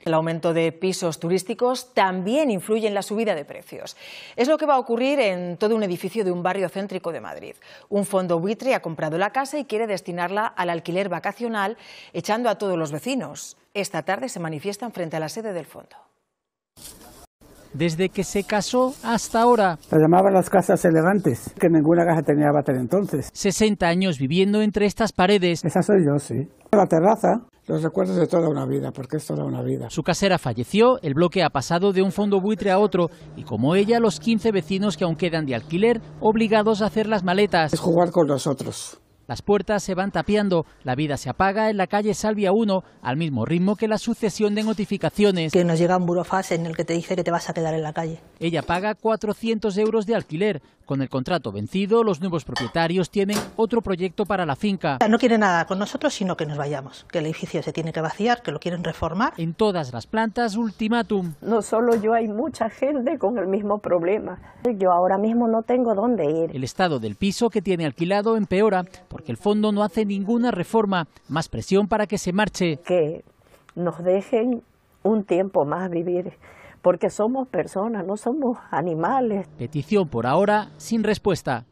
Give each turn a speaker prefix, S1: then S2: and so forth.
S1: El aumento de pisos turísticos también influye en la subida de precios. Es lo que va a ocurrir en todo un edificio de un barrio céntrico de Madrid. Un fondo buitre ha comprado la casa y quiere destinarla al alquiler vacacional, echando a todos los vecinos. Esta tarde se manifiestan frente a la sede del fondo.
S2: Desde que se casó
S1: hasta ahora.
S2: Se llamaban las casas elegantes, que ninguna casa tenía batería entonces. 60 años viviendo entre estas paredes. Esa soy yo, sí. La terraza los recuerdos de toda una vida, porque es toda una vida. Su casera falleció, el bloque ha pasado de un fondo buitre a otro, y como ella, los 15 vecinos que aún quedan de alquiler, obligados a hacer las maletas. Es jugar con nosotros. Las puertas se van tapiando, la vida se apaga en la calle Salvia 1 al mismo ritmo que la sucesión
S3: de notificaciones. Que nos llega un burofax en el que te dice que te vas a quedar en la calle.
S2: Ella paga 400 euros de alquiler. Con el contrato vencido, los nuevos propietarios tienen otro proyecto para
S3: la finca. No quiere nada con nosotros, sino que nos vayamos, que el edificio se tiene que vaciar, que lo quieren reformar. En todas las plantas, ultimátum. No solo yo, hay mucha gente con el mismo problema.
S2: Yo ahora mismo no tengo dónde ir. El estado del piso que tiene alquilado empeora porque el fondo no hace ninguna reforma, más presión para que se marche.
S3: Que nos dejen un tiempo más vivir, porque somos personas, no somos animales.
S2: Petición por ahora sin respuesta.